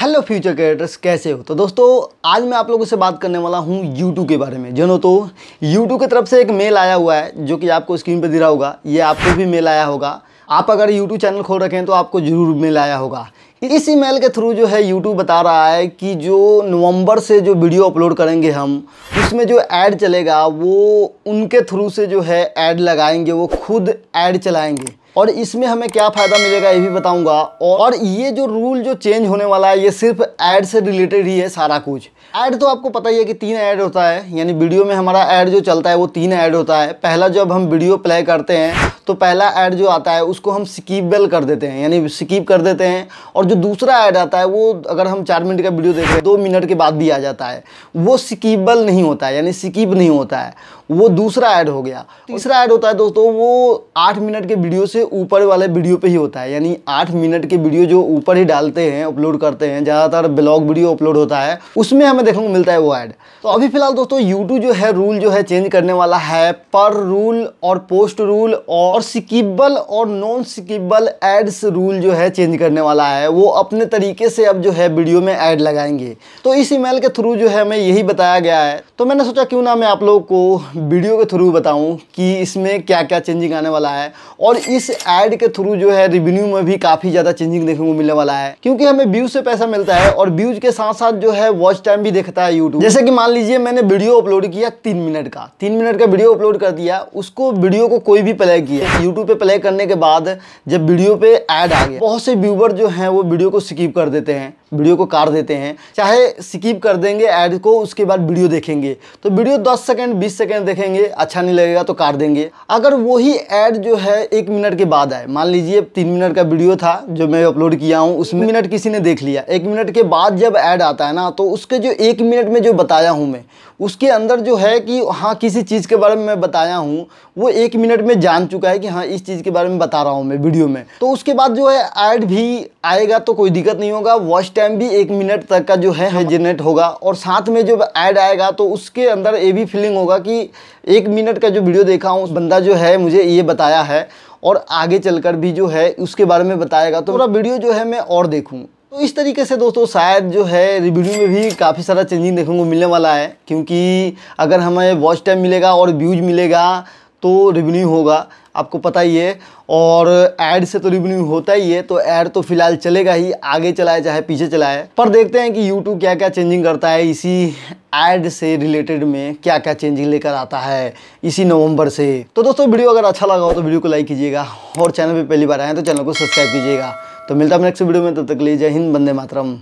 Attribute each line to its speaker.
Speaker 1: hello future creators कैसे हो तो दोस्तों आज मैं आप लोगों से बात करने वाला हूँ यूट्यूब के बारे में जनो तो यूट्यूब की तरफ से एक मेल आया हुआ है जो कि आपको स्क्रीन पर दे रहा होगा ये आपको भी मेल आया होगा आप अगर यूट्यूब चैनल खोल रखें तो आपको जरूर मेल आया होगा इस ईमेल के थ्रू जो है यूट्यूब बता रहा है कि जो नवंबर से जो वीडियो अपलोड करेंगे हम उसमें जो ऐड चलेगा वो उनके थ्रू से जो है ऐड लगाएंगे वो खुद ऐड चलाएंगे और इसमें हमें क्या फ़ायदा मिलेगा ये भी बताऊंगा और ये जो रूल जो चेंज होने वाला है ये सिर्फ ऐड से रिलेटेड ही है सारा कुछ ऐड तो आपको पता ही है कि तीन ऐड होता है यानी वीडियो में हमारा ऐड जो चलता है वो तीन ऐड होता है पहला जब हम वीडियो प्ले करते हैं तो पहला ऐड जो आता है उसको हम स्कीपेबल कर देते हैं यानी स्कीप कर देते हैं और जो दूसरा ऐड आता है वो अगर हम चार मिनट का वीडियो देखें दो मिनट के बाद भी आ जाता है वो स्कीपेबल नहीं होता है यानी स्कीप नहीं होता है वो दूसरा ऐड हो गया तीसरा ऐड होता है दोस्तों वो आठ मिनट के वीडियो से ऊपर वाले वीडियो पे ही होता है यानी आठ मिनट के वीडियो जो ऊपर ही डालते हैं अपलोड करते हैं ज़्यादातर ब्लॉग वीडियो अपलोड होता है उसमें हमें देखने को मिलता है वो ऐड तो अभी फिलहाल दोस्तों यूट्यूब जो है रूल जो है चेंज करने वाला है पर रूल और पोस्ट रूल और और सिकिबल और नॉन सिकिबल एड्स रूल जो है चेंज करने वाला है वो अपने तरीके से अब जो है वीडियो में ऐड लगाएंगे तो इस ईमेल के थ्रू जो है हमें यही बताया गया है तो मैंने सोचा क्यों ना मैं आप लोगों को वीडियो के थ्रू बताऊं कि इसमें क्या क्या चेंजिंग आने वाला है और इस ऐड के थ्रू जो है रेवेन्यू में भी काफ़ी ज़्यादा चेंजिंग देखने को मिलने वाला है क्योंकि हमें व्यूज से पैसा मिलता है और व्यूज के साथ साथ जो है वॉच टाइम भी देखता है यूट्यूब जैसे कि मान लीजिए मैंने वीडियो अपलोड किया तीन मिनट का तीन मिनट का वीडियो अपलोड कर दिया उसको वीडियो को कोई भी प्ले किया है यूट्यूब पे प्ले करने के बाद जब वीडियो पे ऐड आ गया बहुत से व्यूवर जो हैं वो वीडियो को स्किप कर देते हैं वीडियो को काट देते हैं चाहे स्किप कर देंगे ऐड को उसके बाद वीडियो देखेंगे तो वीडियो 10 सेकंड 20 सेकंड देखेंगे अच्छा नहीं लगेगा तो काट देंगे अगर वही ऐड जो है एक मिनट के बाद आए मान लीजिए तीन मिनट का वीडियो था जो मैं अपलोड किया हूँ उसमें मिनट किसी ने देख लिया एक मिनट के बाद जब ऐड आता है ना तो उसके जो एक मिनट में जो बताया हूँ मैं उसके अंदर जो है कि हाँ किसी चीज़ के बारे में मैं बताया हूँ वो एक मिनट में जान चुका है है कि हाँ इस चीज़ के बारे में बता रहा हूँ मैं वीडियो में तो उसके बाद जो है ऐड भी आएगा तो कोई दिक्कत नहीं होगा वॉच टाइम भी एक मिनट तक का जो है जनरेट होगा और साथ में जो ऐड आएगा तो उसके अंदर ये भी फीलिंग होगा कि एक मिनट का जो वीडियो देखा हूँ उस बंदा जो है मुझे ये बताया है और आगे चलकर भी जो है उसके बारे में बताएगा तो पूरा वीडियो जो है मैं और देखूँ तो इस तरीके से दोस्तों शायद जो है रिव्यू में भी काफ़ी सारा चेंजिंग देखने को मिलने वाला है क्योंकि अगर हमें वॉच टाइम मिलेगा और व्यूज मिलेगा तो रिव्यू होगा आपको पता ही है और ऐड से तो रिवन्यू होता ही है तो ऐड तो फिलहाल चलेगा ही आगे चलाए चाहे पीछे चलाए पर देखते हैं कि यूट्यूब क्या क्या चेंजिंग करता है इसी ऐड से रिलेटेड में क्या क्या चेंजिंग लेकर आता है इसी नवंबर से तो दोस्तों वीडियो अगर अच्छा लगा हो तो वीडियो को लाइक कीजिएगा और चैनल पर पहली बार आए तो चैनल को सब्सक्राइब कीजिएगा तो मिलता है नेक्स्ट वीडियो में तब तो तक लीजिए हिंद बंदे मातरम